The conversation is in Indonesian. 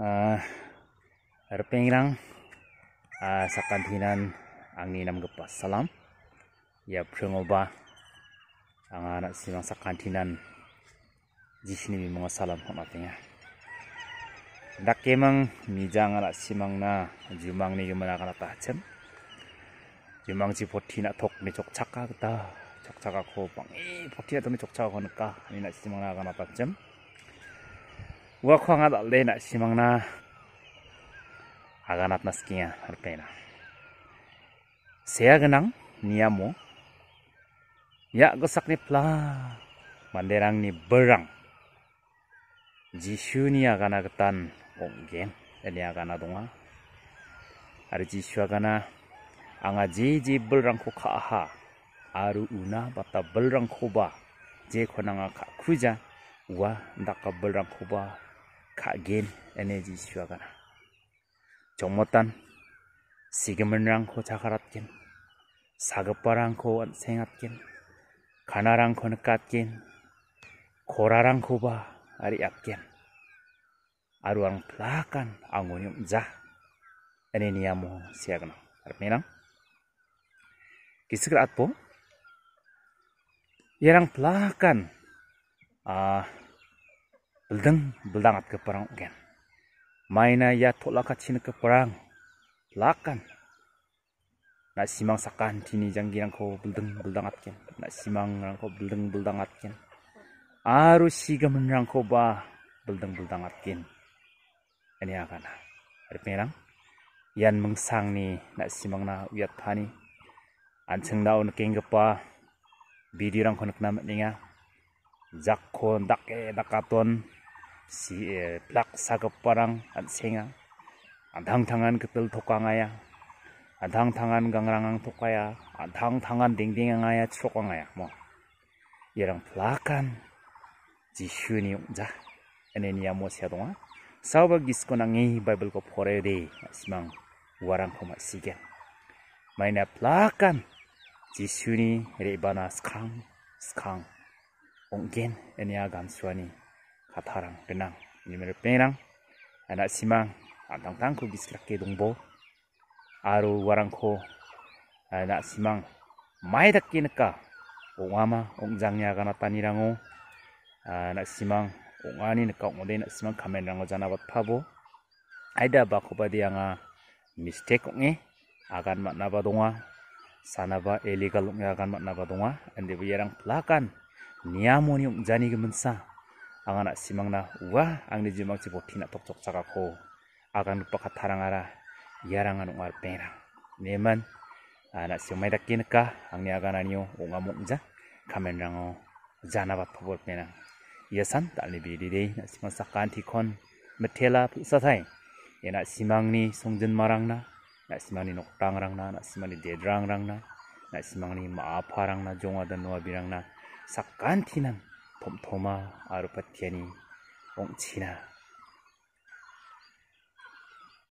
a h erpengrang uh, sakantinan angni namgepa salam s ya prengoba anga na k simang sakantinan jisini mi mga salam hona tinga dakemang mijang a n a k simang na jumang ni g u m a n a kana t a c e m jumang ji p o t i na t o k ni chok chakka ta chok c h a k a ko pang e p o t i na to m i chok c h a k a ko na ka ni na simang na kana t a c e m wa khwanga da le na simang na aganat na skia har pe na genang niamo ya gosak ni pla manderang ni berang jisu ni agana getan onggen ini agana donga ada jisu agana anga ji ji berang ku kha ha aru una bata berang ko ba je khonanga kha wa ndaka berang ko ba kagin energy shuagana jomotan sigemen rangko chakaratkin sagaparang ko sengatkin kana ko nekatkin korarang ko ba ari apkin aruang plakan angonyum ja eneni amo siagna armenang kisikrat po yerang plakan ah uh, Beldeng beldangat ke perang ugen. Maina ya tolakat sini ke perang. Lakan. Nak simang sakan tini janggi kau beldeng beldangat ken. Nak simang rangko beldeng beldangat ken. Aru siga ko ba beldeng beldangat ken. Ini akan. Ada pengerang. Yan mengsang ni nak simang na uyat pani. Anceng dau nekenggepa. Bidirang nak namat ninga. dak e dakaton. si e, plak saka parang at singa adhang thangan kapil thoka ngaya adhang thangan gangrangang thoka ya adhang thangan ding ding ngaya chokwa ngaya mo yarang plakan ji shu ni yung za ene niya mo sawa gisko na bible ko pore de warang plakan skang ene ya katarang benang nimel penang anak simang antang tangku bislake dongbo aru warangko anak simang mai dakke neka ongama ongjangnya kana tanirango anak simang ongani neka ongode anak simang kamenrango janabat phabo aida bakobadi anga mistake onge akan matnaba Sana sanaba illegal onge akan matnaba donga ande yerang plakan niamoni ongjani gemensa angana simangna wah angni jimang cipo tina tok tok ko akan lupa katarangara yarangan ungar perang neman anak simai dakin ka angni akan anio ungamuk ja kamenrango jana bat pobol perang yasan tali bidi dei na simang sakan tikon metela pusatai yana simangni songjen marangna na simangni rangna, na simangni rangna, na simangni maaparangna jonga dan nuabirangna sakan tinang 폼포마아르파티아니옹치나